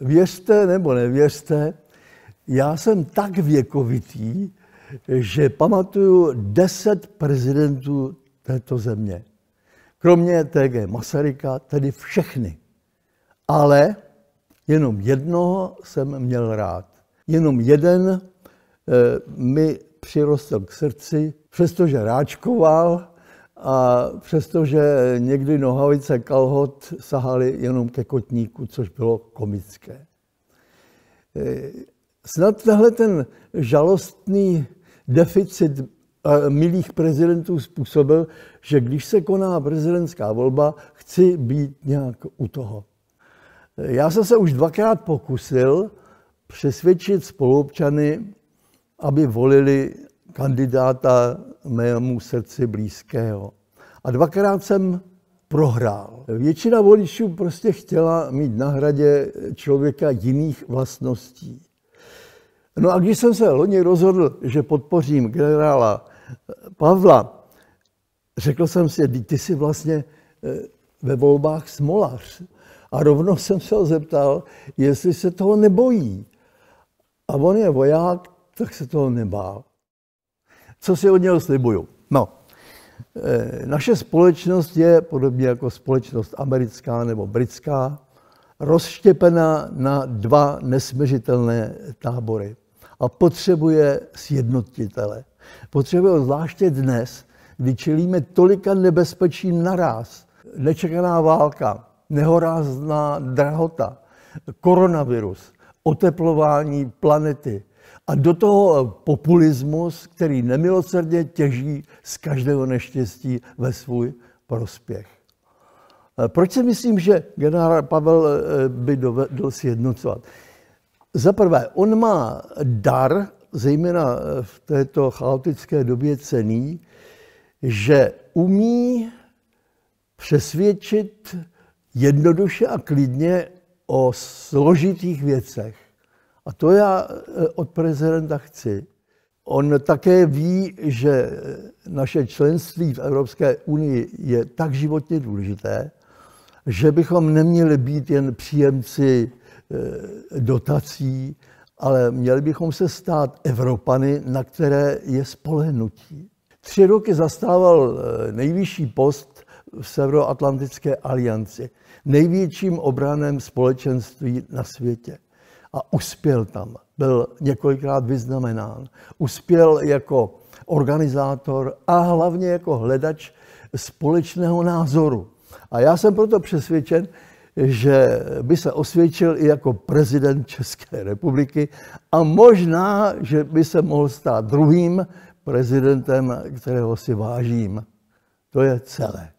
Věřte nebo nevěřte, já jsem tak věkovitý, že pamatuju deset prezidentů této země. Kromě TG Masaryka, tedy všechny. Ale jenom jednoho jsem měl rád. Jenom jeden eh, mi přirostl k srdci, přestože ráčkoval, a přestože někdy nohavice kalhot sahaly jenom ke kotníku, což bylo komické. E, snad tehle ten žalostný deficit e, milých prezidentů způsobil, že když se koná prezidentská volba, chci být nějak u toho. E, já jsem se už dvakrát pokusil přesvědčit spoluobčany, aby volili kandidáta mému srdci blízkého. A dvakrát jsem prohrál. Většina voličů prostě chtěla mít na hradě člověka jiných vlastností. No a když jsem se loni rozhodl, že podpořím generála eh, Pavla, řekl jsem si, ty jsi vlastně eh, ve volbách smolař. A rovnou jsem se ho zeptal, jestli se toho nebojí. A on je voják, tak se toho nebál co si od něho slibuju. No, e, naše společnost je, podobně jako společnost americká nebo britská, rozštěpena na dva nesměřitelné tábory a potřebuje sjednotitele. Potřebuje ho zvláště dnes, kdy čelíme tolika nebezpečím naraz. Nečekaná válka, nehorázná drahota, koronavirus, oteplování planety – a do toho populismus, který nemilosrdně těží z každého neštěstí ve svůj prospěch. E, proč si myslím, že generál Pavel e, by dovedl sjednocovat? Za prvé, on má dar, zejména e, v této chaotické době cený, že umí přesvědčit jednoduše a klidně o složitých věcech. A to já eh, od prezidenta chci. On také ví, že eh, naše členství v Evropské unii je tak životně důležité, že bychom neměli být jen příjemci eh, dotací, ale měli bychom se stát Evropany, na které je spolehnutí. Tři roky zastával nejvyšší post v Severoatlantické alianci, největším obranem společenství na světě a uspěl tam. Byl několikrát vyznamenán. Uspěl jako organizátor a hlavně jako hledač společného názoru. A já jsem proto přesvědčen, že by se osvědčil i jako prezident České republiky a možná, že by se mohl stát druhým prezidentem, kterého si vážím. To je celé.